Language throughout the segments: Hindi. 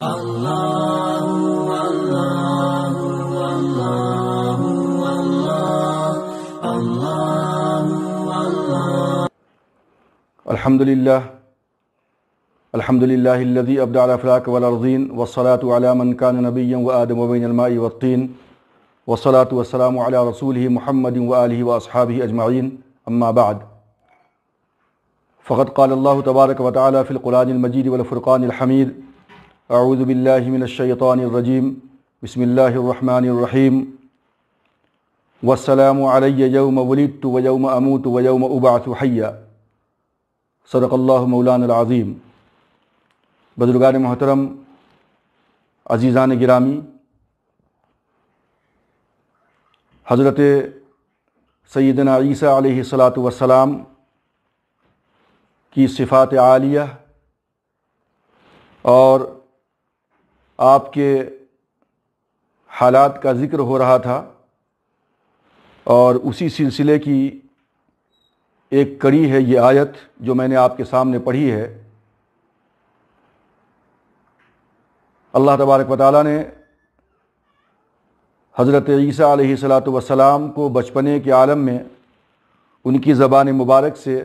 الله الله الحمد لله الحمد لله الذي أبدع الأفلاك والأرضين والصلاة على من كان نبيا وآدم وبين الماء والطين والصلاة والسلام على رسوله محمد وآله وأصحابه أجمعين أما بعد فقد قال الله تبارك وتعالى في القرآن المجيد والفرقان الحميد आउज़बिल्लिमिनशैतानरजीम बसमीम वसलम यौम वलित वयम अमूत वयम उबातुहैया सदकल्ला मौलानज़ीम बजुर्गान मोहतरम अजीज़ान गिरामी हज़रत सैदना ईसा सलात वसलाम की सिफ़ात आलिया और आपके हालात का ज़िक्र हो रहा था और उसी सिलसिले की एक कड़ी है ये आयत जो मैंने आपके सामने पढ़ी है अल्लाह तबारक वाली ने हज़रत ईसा सलात को बचपने के आलम में उनकी ज़बान मुबारक से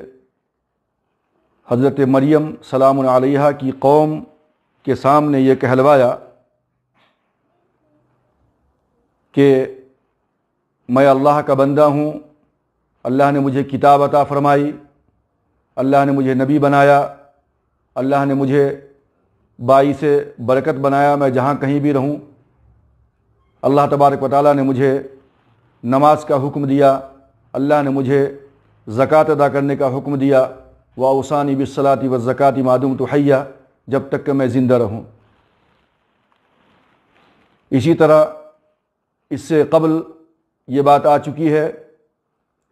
हज़रत मरियम सलाम की कौम के सामने ये कहलवाया कि मैं अल्लाह का बंदा हूँ अल्लाह ने मुझे किताब अता फरमाई अल्लाह ने मुझे नबी बनाया अल्लाह ने मुझे बाई से बरकत बनाया मैं जहाँ कहीं भी रहूँ अल्लाह तबारक वाली ने मुझे नमाज का हुक्म दिया अल्लाह ने मुझे ज़क़़त अदा करने का हुक्म दिया व बिसलाती व ज़क़ाती मदूम तो हैया जब तक कि मैं ज़िंदा रहूँ इसी तरह इससे कबल ये बात आ चुकी है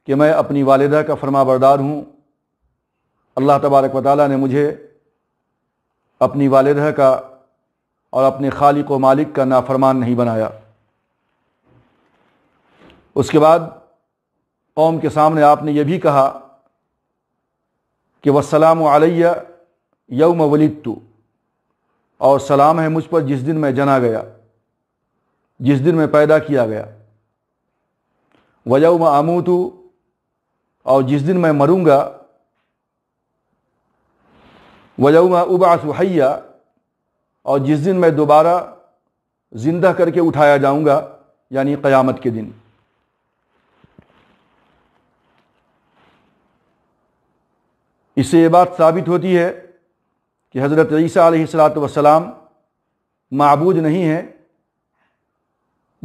कि मैं अपनी वालदा का फरमा बरदार हूँ अल्लाह तबारक वाली ने मुझे अपनी वालदा का और अपने खालिक व मालिक का नाफरमान नहीं बनाया उसके बाद कौम के सामने आपने ये भी कहा कि वसलाम आलिया यौम वलिदतु और सलाम है मुझ पर जिस दिन मैं जना गया जिस दिन मैं पैदा किया गया आमू आमूतु और जिस दिन मैं मरूंगा वयौम उबास हैया और जिस दिन मैं दोबारा जिंदा करके उठाया जाऊंगा यानी क़यामत के दिन इससे ये बात साबित होती है कि हज़रत ईसा सलात वसलाम मबूद नहीं हैं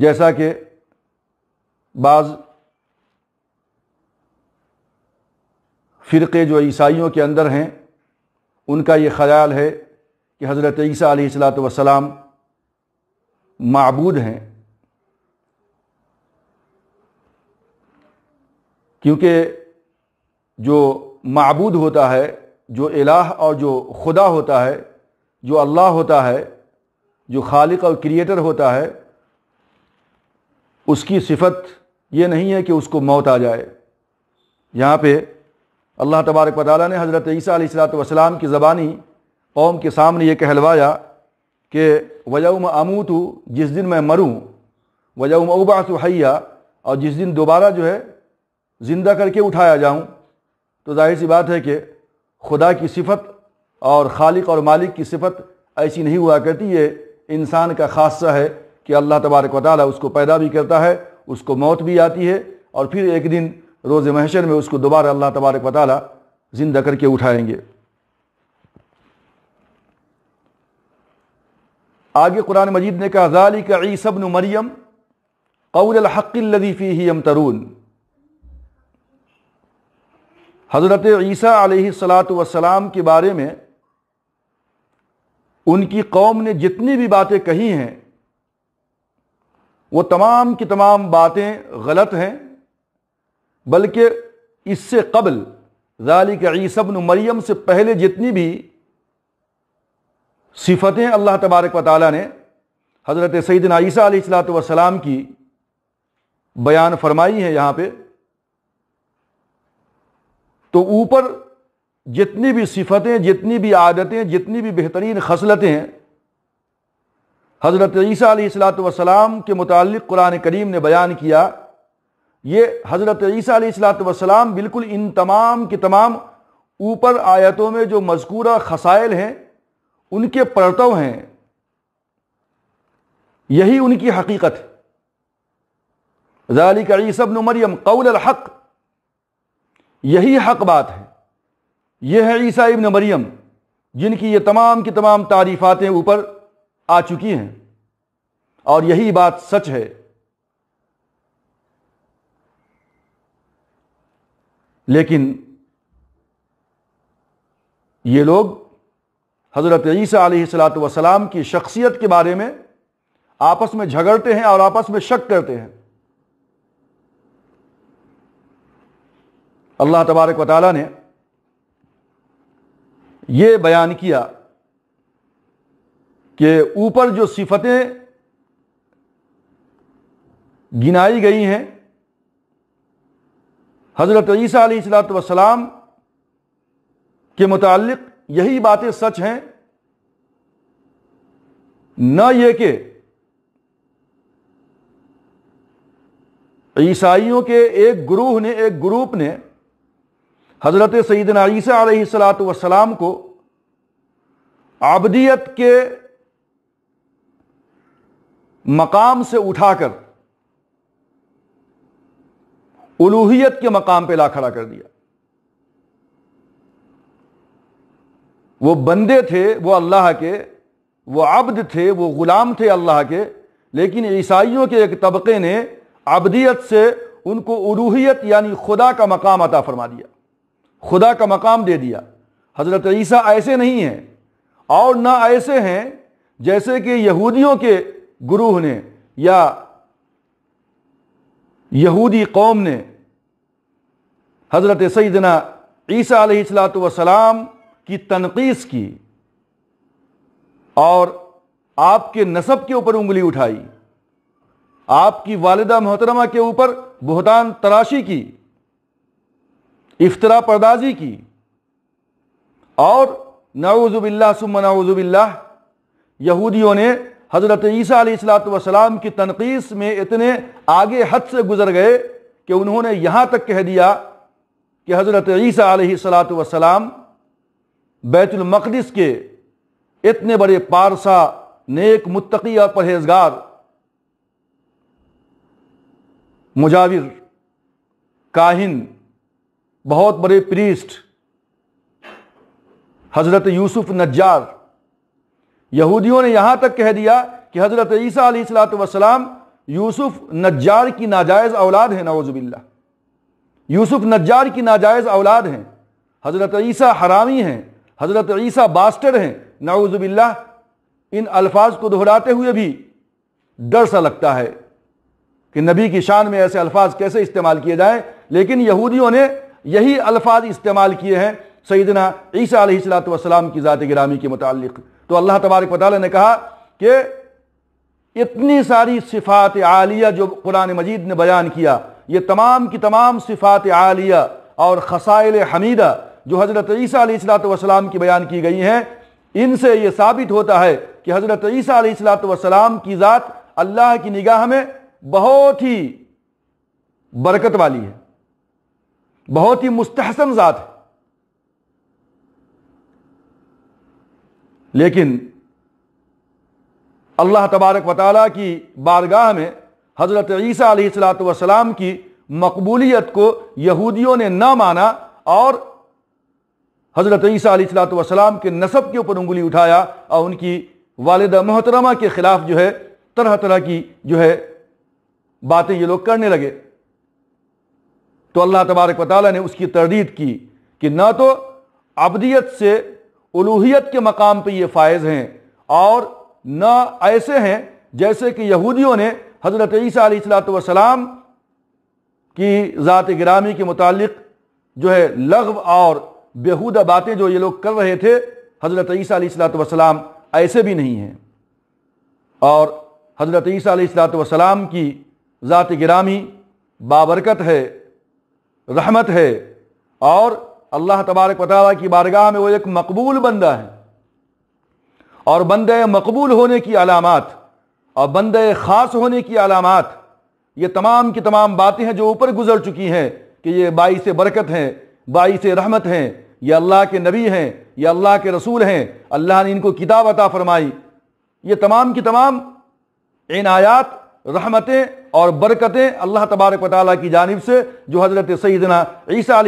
जैसा कि बाज़ फ़िरके जो ईसाइयों के अंदर हैं उनका ये ख्याल है कि हज़रत ईसा सलात वसलाम मबूद हैं क्योंकि जो मबूद होता है जो इलाह और जो खुदा होता है जो अल्लाह होता है जो खालिक और क्रिएटर होता है उसकी सिफत ये नहीं है कि उसको मौत आ जाए यहाँ पे अल्लाह तबारक वाली ने हज़रत ईसा की ज़बानी कौम के सामने ये कहलवाया कि वजम अमूत जिस दिन मैं मरूँ वजम उबास हैया और जिस दिन दोबारा जो है ज़िंदा करके उठाया जाऊँ तो जाहिर सी बात है कि खुदा की सिफत और खालिक और मालिक की सिफत ऐसी नहीं हुआ करती ये इंसान का खासा है कि अल्लाह तबारक वाली उसको पैदा भी करता है उसको मौत भी आती है और फिर एक दिन रोज़ महशर में उसको दोबारा अल्लाह तबारक वाली ज़िंदा करके उठाएंगे आगे कुरान मजीद ने कहा जालिक ईसबन मरियम कौल हक़ीफ़ी लदीफ़ी ही यम तरून हज़रत ईसा सलात वसलाम के बारे में उनकी कौम ने जितनी भी बातें कही हैं वो तमाम की तमाम बातें गलत हैं बल्कि इससे कबल ज़ालिक ईसबन मरियम से पहले जितनी भी सिफतें अल्लाह तबारक व ताली ने हज़रत सईदना ईसा सलात वसलाम की बयान फरमाई है यहाँ पर तो ऊपर जितनी भी सिफतें जितनी भी आदतें जितनी भी बेहतरीन खसलतें हज़रत ईसा सलाम के मुतालिक कुरान करीम ने बयान किया ये हज़रत ईसा बिल्कुल इन तमाम के तमाम ऊपर आयतों में जो मजकूरा खसाइल हैं उनके परतव हैं यही उनकी हकीकत है ज़ालिक ईसब मरियम कौल हक़ यही हक बात है यह है ईसा इबन मरियम जिनकी ये तमाम की तमाम तारीफ़ातें ऊपर आ चुकी हैं और यही बात सच है लेकिन ये लोग हज़रत ईसा सलात वसलाम की शख्सियत के बारे में आपस में झगड़ते हैं और आपस में शक करते हैं अल्लाह तबारक वाली ने यह बयान किया कि ऊपर जो सिफतें गिनाई गई हैं हज़रत ईसा सलाम के मुतालिक यही बातें सच हैं न ये कि ईसाइयों के एक ग्रुह ने एक ग्रुप ने हज़रत सईदना ईसा सलात वसलाम को आबदियत के मकाम से उठाकर उलूहियत के मकाम पे ला खड़ा कर दिया वो बंदे थे वो अल्लाह के वो अब्द थे वो ग़ुलाम थे अल्लाह के लेकिन ईसाइयों के एक तबके ने अबदियत से उनको उलूहियत यानी खुदा का मकाम अता फरमा दिया खुदा का मकाम दे दिया हज़रत ईसा ऐसे नहीं हैं और ना ऐसे हैं जैसे कि यहूदियों के गुरुह ने या यहूदी कौम ने हज़रत सईदना ईसा सलाम की तनकीस की और आपके नसब के ऊपर उंगली उठाई आपकी वालदा मोहतरमा के ऊपर बहुतान तराशी की इफ्तरा पर्दाजी की और नवजुबिल्ला सुम यहूदियों ने हज़रत ईसा सलाम की तनकीस में इतने आगे हद से गुजर गए कि उन्होंने यहाँ तक कह दिया कि हज़रत ईसा वसलाम बैतुलमक़दस के इतने बड़े पारसा नेक मुत्तकी और परहेजगार मुजाविर काहिन बहुत बड़े प्रीस्ट हजरत यूसुफ नज्जार यहूदियों ने यहां तक कह दिया कि हजरत ईसा वसलाम यूसुफ नज्जार की नाजायज औलाद है नवजुबिल्ला यूसुफ नज्जार की नाजायज औलाद हैं हजरत ईसा हरामी हैं हजरत ईसा बास्टर हैं नवजुबिल्ला इन अल्फाज को दोहराते हुए भी डर सा लगता है कि नबी की शान में ऐसे अल्फाज कैसे इस्तेमाल किए जाएं लेकिन यहूदियों ने यही अल्फाज इस्तेमाल किए हैं सईदना ईसा सलाम की ज़ात गिरामी के मुतल तो अल्लाह तबारक वाली ने कहा कि इतनी सारी सिफ़ात आलिया जो कुरान मजीद ने बयान किया ये तमाम की तमाम सिफ़ात आलिया और खसाइल हमीदा जो हज़रत ईसा सलाम की बयान की गई हैं इनसे ये साबित होता है कि हज़रत ईसा सलाम की ज़ात अल्लाह की निगाह में बहुत ही बरकत वाली है बहुत ही मुस्तहसन ज़ात है लेकिन अल्लाह तबारक वाली की बारगाह में हज़रत ईसा सलाम की मकबूलियत को यहूदियों ने ना माना और हज़रत ईसा सलाम के नसब के ऊपर उंगली उठाया और उनकी वालदा मोहतरमा के ख़िलाफ़ जो है तरह तरह की जो है बातें ये लोग करने लगे तो अल्लाह तबारक वाली ने उसकी तरदीद की कि ना तो अबदियत से उलूहियत के मकाम पर ये फ़ायज़ हैं और ना ऐसे हैं जैसे कि यहूदियों ने हज़रत ईसीसलाम की ज़ात ग्रामी के मतलब जो है लघव और बेहूदा बातें जो ये लोग कर रहे थे हज़रत ईसीसलाम ऐसे भी नहीं हैं और हज़रत ईसीसलाम की ज़ात ग्रामी बाबरकत है रहमत है और अल्लाह तबारक वाली की बारगाह में वो एक मकबूल बंदा है और बंद मकबूल होने की अलामत और बंद ख़ास होने की अलामत ये तमाम की तमाम बातें हैं जो ऊपर गुजर चुकी हैं कि ये बाईस बरकत हैं बाईस रहमत हैं ये अल्लाह के नबी हैं ये अल्लाह के रसूल हैं अल्लाह ने इनको किताब अता फरमाई ये तमाम की तमाम इनायात रहमतें और बरकतें अल्लाह तबारक वाली की जानब से जो हज़रत सईदना ईसा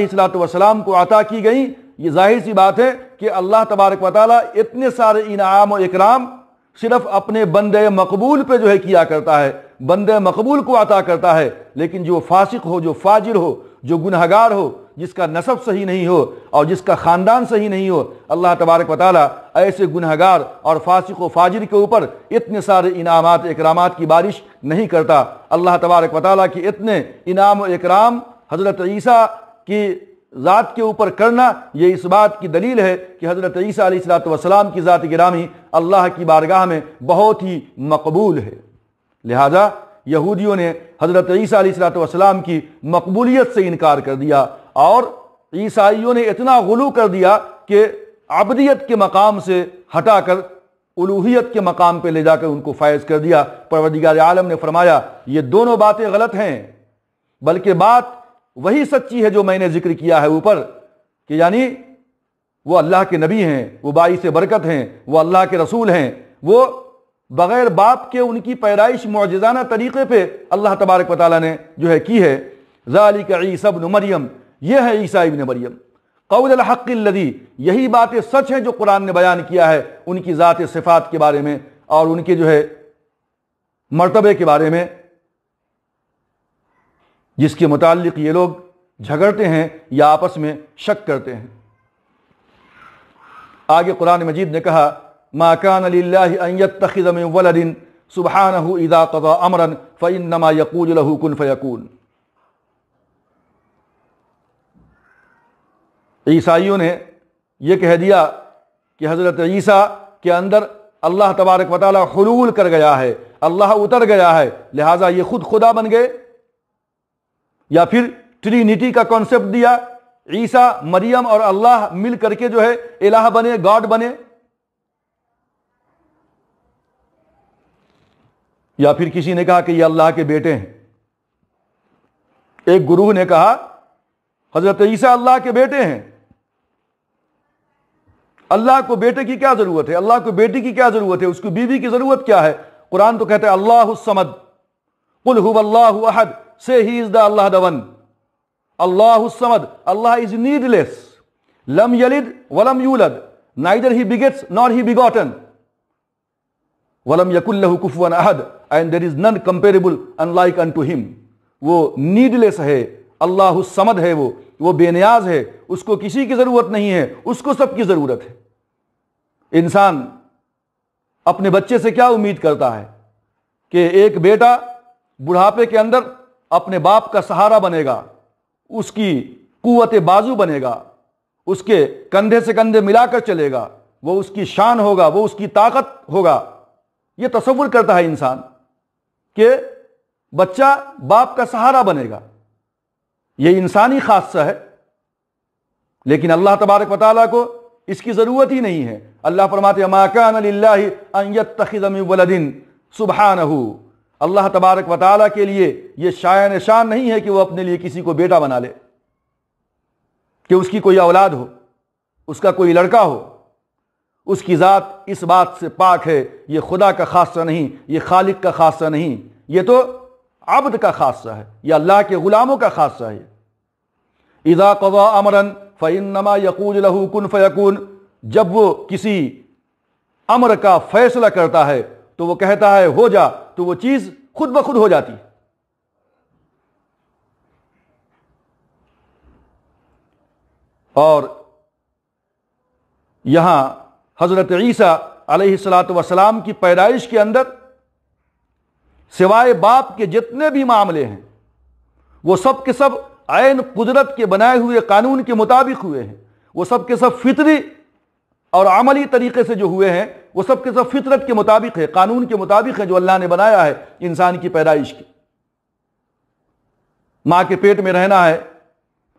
सलाम को अता की गई ये जाहिर सी बात है कि अल्लाह तबारक वाली इतने सारे इनाम और इकराम सिर्फ अपने बंद मकबूल पर जो है किया करता है बंद मकबूल को अता करता है लेकिन जो फासिक हो जो फाजिर हो जो गुनहगार हो जिसका नसब सही नहीं हो और जिसका ख़ानदान सही नहीं हो अल्लाह तबारक वाली ऐसे गुनहगार और फासिक व फाजिर के ऊपर इतने सारे इनामत इकरामत की बारिश नहीं करता अल्लाह तबारक वाली के इतने इनाम व इकराम हज़रत ईसा की ज़ात के ऊपर करना ये इस बात की दलील है कि हज़रत ईसा की ज़ात गिरामी अल्लाह की बारगाह में बहुत ही मकबूल है लिहाजा यहूदियों ने हज़रत ईसा सलाम की मकबूलियत से इनकार कर दिया और ईसाइयों ने इतना गुलू कर दिया कि अबदियत के मकाम से हटाकर उलूहियत के मकाम पे ले जाकर उनको फायज कर दिया परवदिगार आलम ने फरमाया ये दोनों बातें गलत हैं बल्कि बात वही सच्ची है जो मैंने जिक्र किया है ऊपर कि यानी वो अल्लाह के नबी हैं वो बाई से बरकत हैं वो अल्लाह के रसूल हैं वो बग़ैर बाप के उनकी पैदाइश मुआजाना तरीके पे अल्लाह तबारक वाली ने जो है की है ज़ालिक ईसब मरियम यह है ईसा मरियम कौल हक़ी यही बातें सच हैं जो कुरान ने बयान किया है उनकी ज़ात सिफात के बारे में और उनके जो है मरतबे के बारे में जिसके मुतल ये लोग झगड़ते हैं या आपस में शक करते हैं आगे कुरान मजीद ने कहा माकान तखिज़म वलदिन सुबहान इदा कदा अमरन नमा यकूल कन फ़यकून ईसाइयों ने यह कह दिया कि हज़रत ईसा के अंदर अल्लाह तबारक वाली हलूल कर गया है अल्लाह उतर गया है लिहाजा ये खुद खुदा बन गए या फिर ट्रिनिटी का कॉन्सेप्ट दिया ईसा मरियम और अल्लाह मिल करके जो है इलाह बने गॉड बने या फिर किसी ने कहा कि ये अल्लाह के बेटे हैं एक गुरु ने कहा हजरत ईसा अल्लाह के बेटे हैं अल्लाह को बेटे की क्या जरूरत है अल्लाह को बेटी की क्या जरूरत है उसकी बीवी की जरूरत क्या है कुरान तो कहते हैं अल्लाह समद इज नीडलेस लम यलिद वलम यूलद neither he begets he begotten वलम अहद and there is none comparable unlike unto him वो नीडलेस है अल्लाह समद है वो वो बेनियाज है उसको किसी की ज़रूरत नहीं है उसको सबकी ज़रूरत है इंसान अपने बच्चे से क्या उम्मीद करता है कि एक बेटा बुढ़ापे के अंदर अपने बाप का सहारा बनेगा उसकी कुत बाजू बनेगा उसके कंधे से कंधे मिलाकर चलेगा वो उसकी शान होगा वो उसकी ताकत होगा ये तस्वुर करता है इंसान कि बच्चा बाप का सहारा बनेगा ये इंसानी खादसा है लेकिन अल्लाह तबारक वाली को इसकी ज़रूरत ही नहीं है अल्लाह फरमाते मकान सुबहान अल्लाह तबारक वाल के लिए यह शाया निशान नहीं है कि वह अपने लिए किसी को बेटा बना ले कि उसकी कोई औलाद हो उसका कोई लड़का हो उसकी ज़ात इस बात से पाक है यह खुदा का खादसा नहीं यह खालिक का खादसा नहीं यह तो आबद का खासा है या अल्लाह के गुलामों का खासा है इज़ा कवा अमरन फमा यकूज लहू कन फ़यकून जब वो किसी अमर का फैसला करता है तो वो कहता है हो जा तो वो चीज़ खुद ब खुद हो जाती है और यहां हज़रत ईसा सलात वसलाम की पैदाइश के अंदर सिवाय बाप के जितने भी मामले हैं वो सब के सब आयन कुदरत के बनाए हुए कानून के मुताबिक हुए हैं वो सब के सब फितरी और अमली तरीके से जो हुए हैं वो सब के सब फितरत के मुताबिक है कानून के मुताबिक है जो अल्लाह ने बनाया है इंसान की पैदाइश की माँ के पेट में रहना है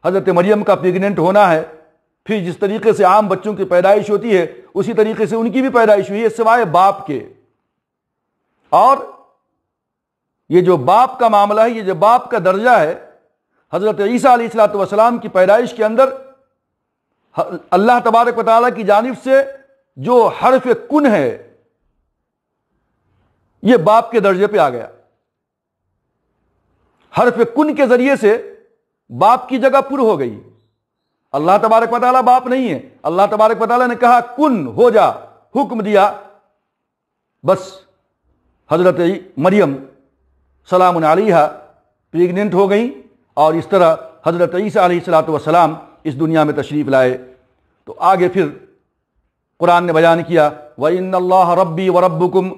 हज़रत मरियम का प्रेगनेंट होना है फिर जिस तरीके से आम बच्चों की पैदाइश होती है उसी तरीके से उनकी भी पैदाइश हुई है सिवाय बाप के और ये जो बाप का मामला है ये जो बाप का दर्जा है हज़रत ईसा सलाम की पैदाइश के अंदर अल्लाह तबारक वाल की जानब से जो हरफ कुन है ये बाप के दर्जे पे आ गया हरफ कुन के जरिए से बाप की जगह पुर हो गई अल्लाह तबारक वाल बाप नहीं है अल्लाह तबारक वाली ने कहा कुन हो जा हुक्म दिया बस हजरत मरियम सलाम आलिहा प्रेग्नेंट हो गई और इस तरह हज़रत ईसा सलाम इस दुनिया में तशरीफ़ लाए तो आगे फिर कुरान ने बयान किया व इन रब्बी व रब्बुकुम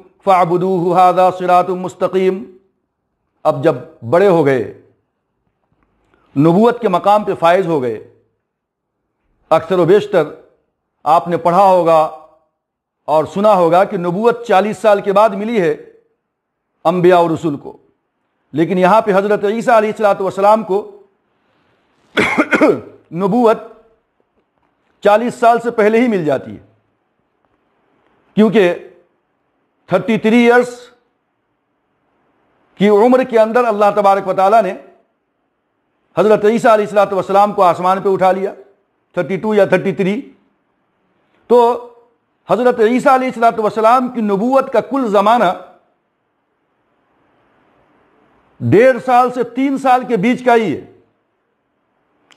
हादा सिरात मुस्तकीम अब जब बड़े हो गए नबूत के मकाम पे फायज़ हो गए अक्सर व बेशतर आपने पढ़ा होगा और सुना होगा कि नबूत चालीस साल के बाद मिली है अम्बिया और रसूल को लेकिन यहाँ पे हज़रत ईसा सलाम को नबूत चालीस साल से पहले ही मिल जाती है क्योंकि थर्टी थ्री ईयर्स की उम्र के अंदर अल्लाह तबारक वाली ने हज़रत ईसा सलाम को आसमान पे उठा लिया थर्टी टू या थर्टी थ्री तो हज़रत ईसा सलाम की नबूत का कुल ज़माना डेढ़ साल से तीन साल के बीच का ही है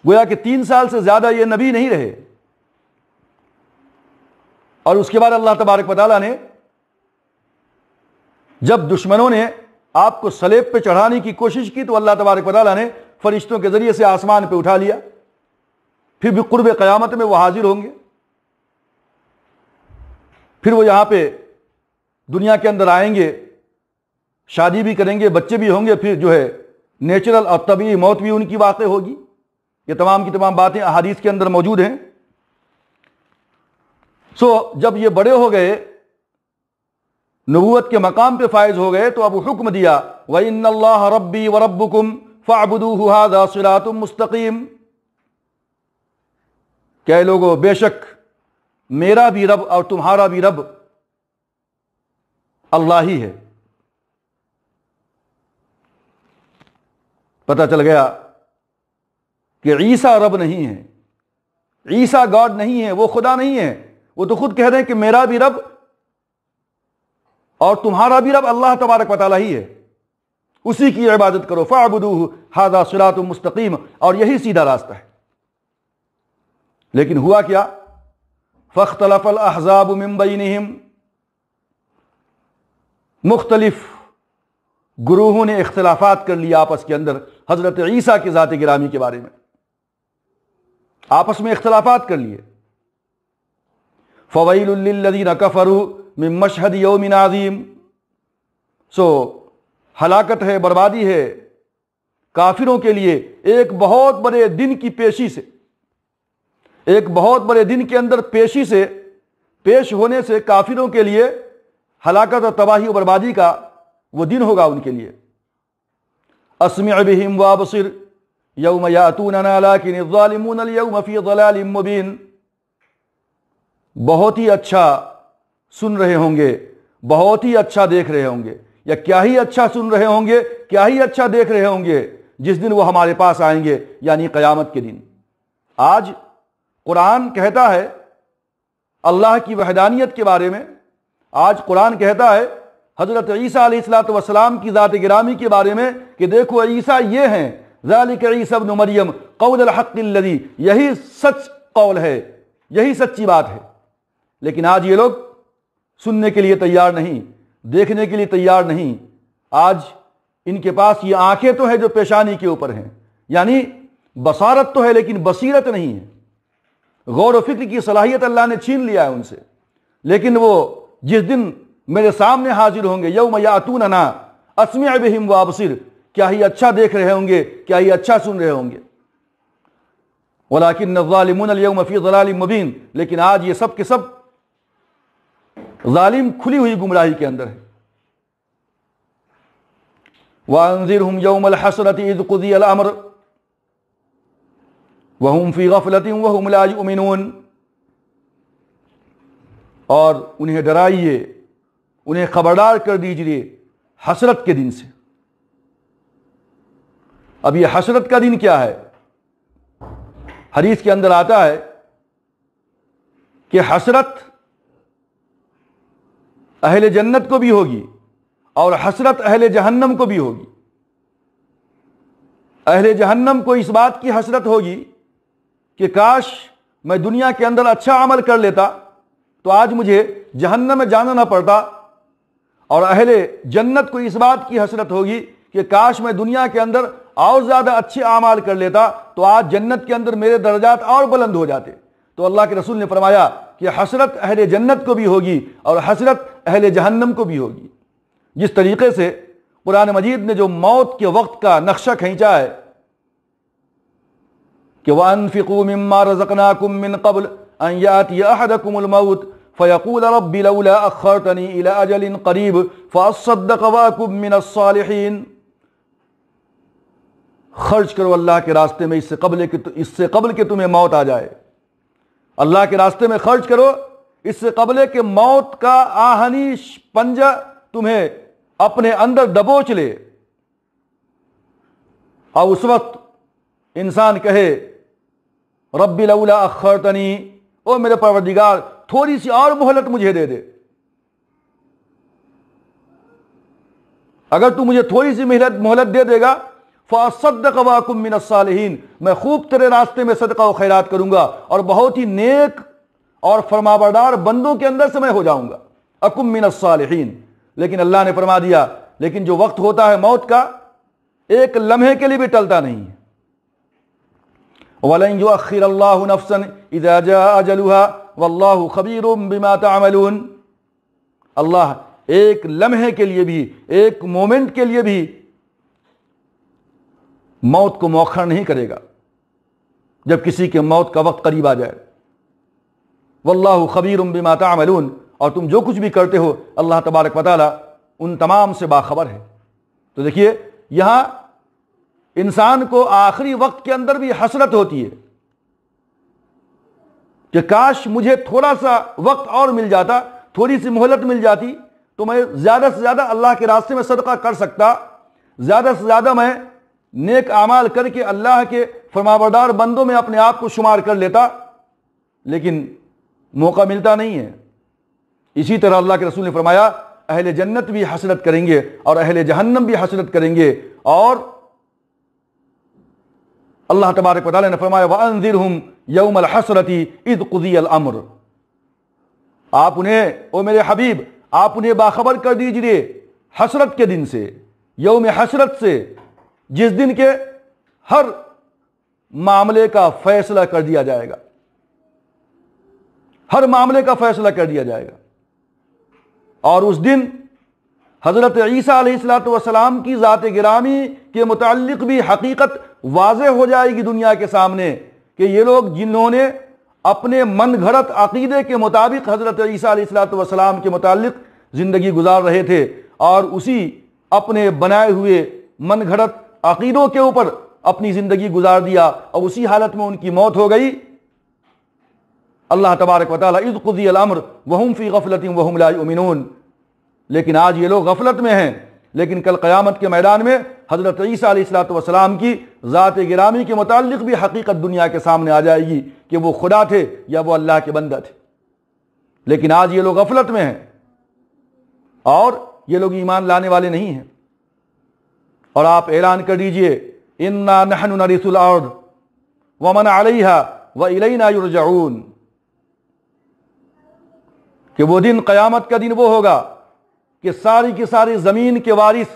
गोया कि तीन साल से ज्यादा ये नबी नहीं रहे और उसके बाद अल्लाह तबारक वाली ने जब दुश्मनों ने आपको सलेब पे चढ़ाने की कोशिश की तो अल्लाह तबारक वाली ने फरिश्तों के जरिए से आसमान पे उठा लिया फिर भी कुर्ब क़यामत में वह हाजिर होंगे फिर वो यहाँ पे दुनिया के अंदर आएंगे शादी भी करेंगे बच्चे भी होंगे फिर जो है नेचुरल और तभी मौत भी उनकी वाकई होगी ये तमाम की तमाम बातें अहादीस के अंदर मौजूद हैं सो जब ये बड़े हो गए नबूत के मकाम पे फायज हो गए तो अब हुक्म दिया वही रब्बी व रब्बुकुम फ़ाबुदूहादासरातुम मुस्तकीम कह लोगो बेशक मेरा भी रब और तुम्हारा भी रब अल्लाह ही है पता चल गया कि ईसा रब नहीं है ईसा गॉड नहीं है वो खुदा नहीं है वो तो खुद कह रहे हैं कि मेरा भी रब और तुम्हारा भी रब अल्लाह तबारक पता ही है उसी की इबादत करो फाबुदू हादा सिरात मुस्तकीम और यही सीधा रास्ता है लेकिन हुआ क्या फ़ख्तलफल अहजाब मुंबई नहीं मुख्तलिफ गुरूहों ने इख्तलाफात कर लिया आपस के अंदर हजरत ईसा की ज़ात गिरामी के बारे में आपस में इख्तलाफात कर लिए फ़वैलदीन कफरू में मशहद योमिन आज़ीम सो हलाकत है बर्बादी है काफिरों के लिए एक बहुत बड़े दिन की पेशी से एक बहुत बड़े दिन के अंदर पेशी से पेश होने से काफिरों के लिए हलाकत और तबाही और बर्बादी का वो दिन होगा उनके लिए असमिबिहिम वाबसिर यौम यातून मुबीन बहुत ही अच्छा सुन रहे होंगे बहुत ही अच्छा देख रहे होंगे या क्या ही अच्छा सुन रहे होंगे क्या ही अच्छा देख रहे होंगे जिस दिन वो हमारे पास आएंगे यानी क़यामत के दिन आज कुरान कहता है अल्लाह की वहदानियत के बारे में आज कुरान कहता है हज़रत ईसा सलाम की ज़ात गिरामी के बारे में कि देखो ईसा ये हैं ज़ालिक ईसब मरियम कौल यही सच कौल है यही सच्ची बात है लेकिन आज ये लोग सुनने के लिए तैयार नहीं देखने के लिए तैयार नहीं आज इनके पास ये आंखें तो हैं जो पेशानी के ऊपर हैं यानी बसारत तो है लेकिन बसीरत नहीं है गौर व फिक्र की सलाहियत अल्लाह ने छीन लिया है उनसे लेकिन वो जिस दिन मेरे सामने हाजिर होंगे यौम यातून ना असमिया बहिम वाबसिर क्या ही अच्छा देख रहे होंगे क्या ही अच्छा सुन रहे होंगे वलाकिन जलालिम मुबीन लेकिन आज ये सब के सब जालिम खुली हुई गुमराही के अंदर है वंजिर हम यौम हसरत ईदुदी अमर वहम फ़ी गफलत गफलती उमिन और उन्हें डराइए उन्हें खबरदार कर दीजिए हसरत के दिन से अब यह हसरत का दिन क्या है हदीस के अंदर आता है कि हसरत अहल जन्नत को भी होगी और हसरत अहल जहन्नम को भी होगी अहल जहन्नम को इस बात की हसरत होगी कि काश मैं दुनिया के अंदर अच्छा अमल कर लेता तो आज मुझे जहन्नम में जाना ना पड़ता और अहले जन्नत को इस बात की हसरत होगी कि काश मैं दुनिया के अंदर और ज़्यादा अच्छे आमाल कर लेता तो आज जन्नत के अंदर मेरे दर्जात और बुलंद हो जाते तो अल्लाह के रसूल ने फरमाया कि हसरत अहल जन्नत को भी होगी और हसरत अहल जहन्नम को भी होगी जिस तरीके से कुरान मजीद ने जो मौत के वक्त का नक्शा खींचा है कि वनफ़िकू मम्मा रजकना कुमिन कबल अयात मऊत फ़यकूल रबिला अखर तनी अला अजलिन करीब फ़ासदवाकुब मिनसालहन खर्च करो अल्लाह के रास्ते में इससे कबल कि इससे कबल के तुम्हें मौत आ जाए अल्लाह के रास्ते में खर्च करो इससे कबल के मौत का आहनी पंजा तुम्हें अपने अंदर दबोच ले और उस वक्त इंसान कहे रबी लऊला अखर तनी ओ मेरे परवरदिगार थोड़ी सी और मोहलत मुझे दे दे अगर तू मुझे थोड़ी सी मेहनत मोहलत दे देगा फ़ासद मिनसालहीन मैं खूब तेरे रास्ते में सदका व खैरात करूंगा और बहुत ही नेक और फरमाबरदार बंदों के अंदर से मैं हो जाऊंगा अकुम मिनसालहीन लेकिन अल्लाह ने फरमा दिया लेकिन जो वक्त होता है मौत का एक लम्हे के लिए भी टलता नहीं है वलन जो अखिर अल्लाह नफसन इजाजा अजलुहा वल्लाहु खबीरुम बिमा तअमलून अल्लाह एक लम्हे के लिए भी एक मोमेंट के लिए भी मौत को मौखर नहीं करेगा जब किसी के मौत का वक्त करीब आ जाए वल्लाहु खबीर बिमा तअमलून और तुम जो कुछ भी करते हो अल्लाह तबारक वाली उन तमाम से बाखबर है तो देखिए यहाँ इंसान को आखिरी वक्त के अंदर भी हसरत होती है कि काश मुझे थोड़ा सा वक्त और मिल जाता थोड़ी सी मोहलत मिल जाती तो मैं ज़्यादा से ज़्यादा अल्लाह के रास्ते में सदका कर सकता ज़्यादा से ज़्यादा मैं नेक आमाल करके अल्लाह के फरमाबरदार बंदों में अपने आप को शुमार कर लेता लेकिन मौका मिलता नहीं है इसी तरह अल्लाह के रसूल ने फरमाया अहल जन्नत भी हसरत करेंगे और अहले जहन्नम भी हसरत करेंगे और अल्लाह तबारक वाली ने फरमाया वनजिर हम यौम हसरती इद कुजी अमर आप उन्हें ओ मेरे हबीब आप उन्हें बाखबर कर दीजिए हसरत के दिन से यौम हसरत से जिस दिन के हर मामले का फैसला कर दिया जाएगा हर मामले का फैसला कर दिया जाएगा और उस दिन हज़रत ईसीसलाम की ज़ात गिरामी के मुतल भी हकीकत वाज हो जाएगी दुनिया के सामने कि ये लोग जिन्होंने अपने मन घड़त अकीदे के मुताबिक हज़रत ईसीसलाम के मुतल ज़िंदगी गुजार रहे थे और उसी अपने बनाए हुए मन घड़त अकीदों के ऊपर अपनी ज़िंदगी गुजार दिया और उसी हालत में उनकी मौत हो गई अल्लाह तबारक वाली इज़ खुदी अलमर वहम फ़ी गफलतिम वहम लामिन लेकिन आज ये लोग गफलत में हैं लेकिन कल क़यामत के मैदान में हज़रत ईसीसलाम की ज़ात गिरामी के मतलब भी हकीकत दुनिया के सामने आ जाएगी कि वो खुदा थे या वो अल्लाह के बंदा थे लेकिन आज ये लोग गफलत में हैं और ये लोग ईमान लाने वाले नहीं हैं और आप ऐलान कर दीजिए इन्ना नहन नरिसुलर्द वमन अलैहा व इलैना कि वो दिन क़यामत का दिन वो होगा कि सारी की सारी जमीन के वारिस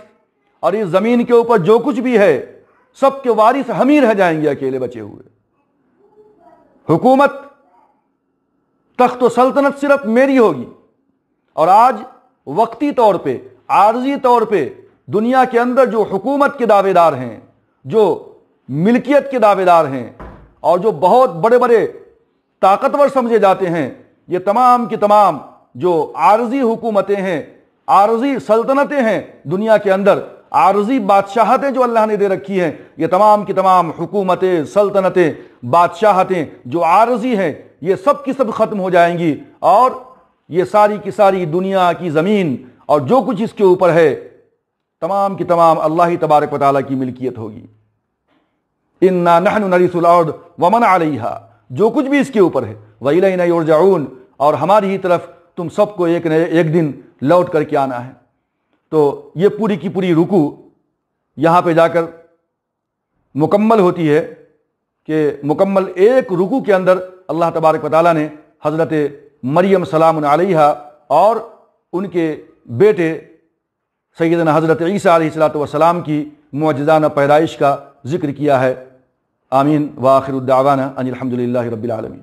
और इस जमीन के ऊपर जो कुछ भी है सब के वारिस हम ही रह जाएंगे अकेले बचे हुए हुकूमत तख्त सल्तनत सिर्फ मेरी होगी और आज वक्ती तौर पे आर्जी तौर पे दुनिया के अंदर जो हुकूमत के दावेदार हैं जो मिल्कियत के दावेदार हैं और जो बहुत बड़े बड़े ताकतवर समझे जाते हैं ये तमाम की तमाम जो आर्जी हुकूमतें हैं आरजी सल्तनतें हैं दुनिया के अंदर आरजी बादशाहतें जो अल्लाह ने दे रखी हैं ये तमाम की तमाम हुकूमतें सल्तनतें बादशाहतें जो आरजी हैं ये सब की सब ख़त्म हो जाएंगी और ये सारी की सारी दुनिया की ज़मीन और जो कुछ इसके ऊपर है तमाम की तमाम अल्लाह ही तबारक वाली की मिल्कियत होगी इन ना नरीसुलौद वमन आलिहा जो कुछ भी इसके ऊपर है वही नई और जाऊन और हमारी ही तरफ तुम सबको एक न एक दिन लौट करके आना है तो ये पूरी की पूरी रुकू यहाँ पे जाकर मुकम्मल होती है कि मुकम्मल एक रुकू के अंदर अल्लाह तबारक वाली ने हज़रत मरियम सलाम आलिया और उनके बेटे सैदन हज़रत ईसा सलाम की मुआजाना पैदाइश का जिक्र किया है आमीन वाखिर उद्दावाना अनिलहमदिल्ला रबीआलमी